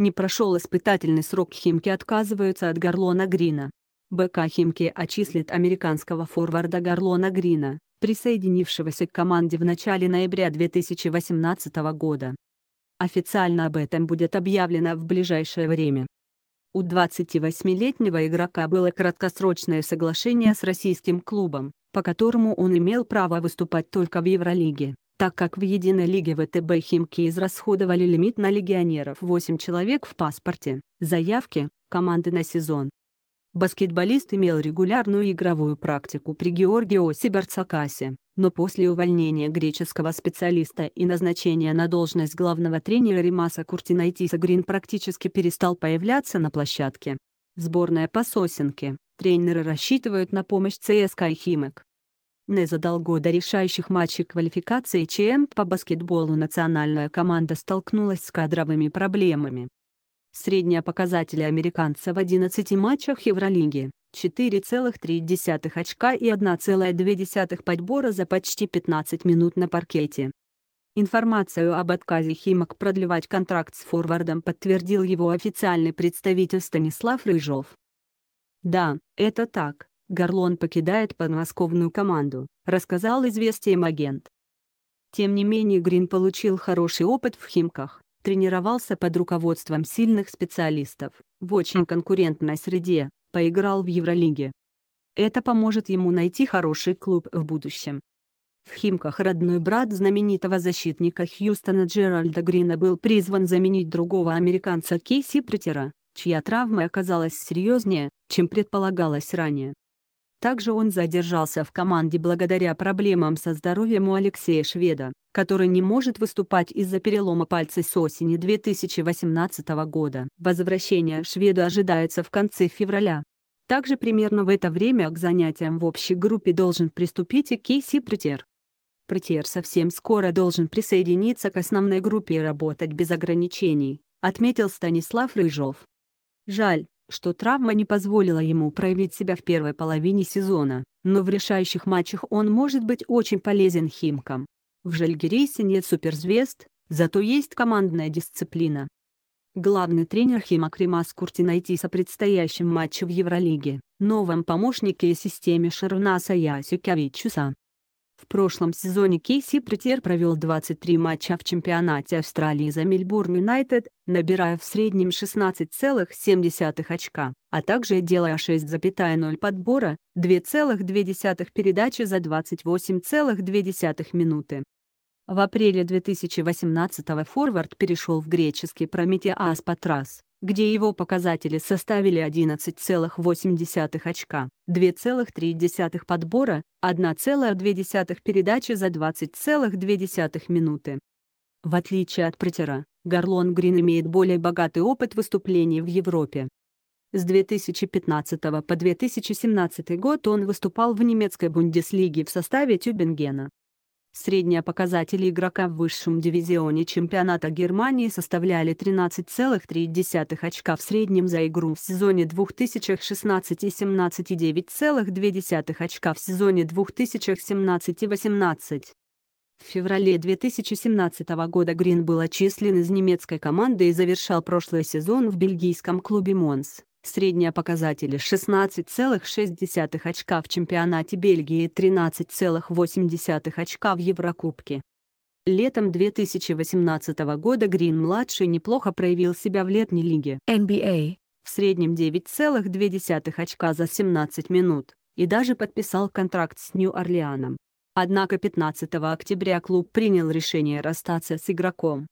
Не прошел испытательный срок Химки отказываются от Гарлона Грина. БК Химки отчислит американского форварда Гарлона Грина, присоединившегося к команде в начале ноября 2018 года. Официально об этом будет объявлено в ближайшее время. У 28-летнего игрока было краткосрочное соглашение с российским клубом, по которому он имел право выступать только в Евролиге так как в единой лиге ВТБ «Химки» израсходовали лимит на легионеров 8 человек в паспорте, заявки, команды на сезон. Баскетболист имел регулярную игровую практику при Георгио Сиберцакасе, но после увольнения греческого специалиста и назначения на должность главного тренера Римаса Куртинайтиса Грин практически перестал появляться на площадке. Сборная по сосенке. Тренеры рассчитывают на помощь ЦСКА и Химок. Не за долгу до решающих матчей квалификации ЧМ по баскетболу национальная команда столкнулась с кадровыми проблемами. Средние показатели американца в 11 матчах Евролиги 4,3 очка и 1,2 подбора за почти 15 минут на паркете. Информацию об отказе Химок продлевать контракт с форвардом подтвердил его официальный представитель Станислав Рыжов. Да, это так. Горлон покидает подмосковную команду, рассказал известием агент. Тем не менее Грин получил хороший опыт в Химках, тренировался под руководством сильных специалистов, в очень хм. конкурентной среде, поиграл в Евролиге. Это поможет ему найти хороший клуб в будущем. В Химках родной брат знаменитого защитника Хьюстона Джеральда Грина был призван заменить другого американца Кейси Притера, чья травма оказалась серьезнее, чем предполагалось ранее. Также он задержался в команде благодаря проблемам со здоровьем у Алексея Шведа, который не может выступать из-за перелома пальца с осени 2018 года. Возвращение Шведа ожидается в конце февраля. Также примерно в это время к занятиям в общей группе должен приступить и Кейси Притер. Притер совсем скоро должен присоединиться к основной группе и работать без ограничений, отметил Станислав Рыжов. Жаль, что травма не позволила ему проявить себя в первой половине сезона, но в решающих матчах он может быть очень полезен Химкам. В Жальгирейсе нет суперзвезд, зато есть командная дисциплина. Главный тренер Химак Римас Куртинайтис о предстоящем матче в Евролиге, новом помощнике и системе Шарунаса Ясюкевичуса, в прошлом сезоне Кейси Претер провел 23 матча в чемпионате Австралии за Мельбурн Юнайтед, набирая в среднем 16,7 очка, а также делая 6,0 подбора, 2,2 передачи за 28,2 минуты. В апреле 2018 форвард перешел в греческий Прометеас Патрас, где его показатели составили 11,8 очка, 2,3 подбора, 1,2 передачи за 20,2 минуты. В отличие от Протера, Гарлон Грин имеет более богатый опыт выступлений в Европе. С 2015 по 2017 год он выступал в немецкой Бундеслиге в составе Тюбингена, Средние показатели игрока в высшем дивизионе чемпионата Германии составляли 13,3 очка в среднем за игру в сезоне 2016-17 и 9,2 очка в сезоне 2017-18. В феврале 2017 года Грин был отчислен из немецкой команды и завершал прошлый сезон в бельгийском клубе «Монс». Средние показатели 16,6 очка в чемпионате Бельгии, и 13,8 очка в Еврокубке. Летом 2018 года Грин-младший неплохо проявил себя в летней лиге NBA а. в среднем 9,2 очка за 17 минут и даже подписал контракт с Нью-Орлеаном. Однако 15 октября клуб принял решение расстаться с игроком.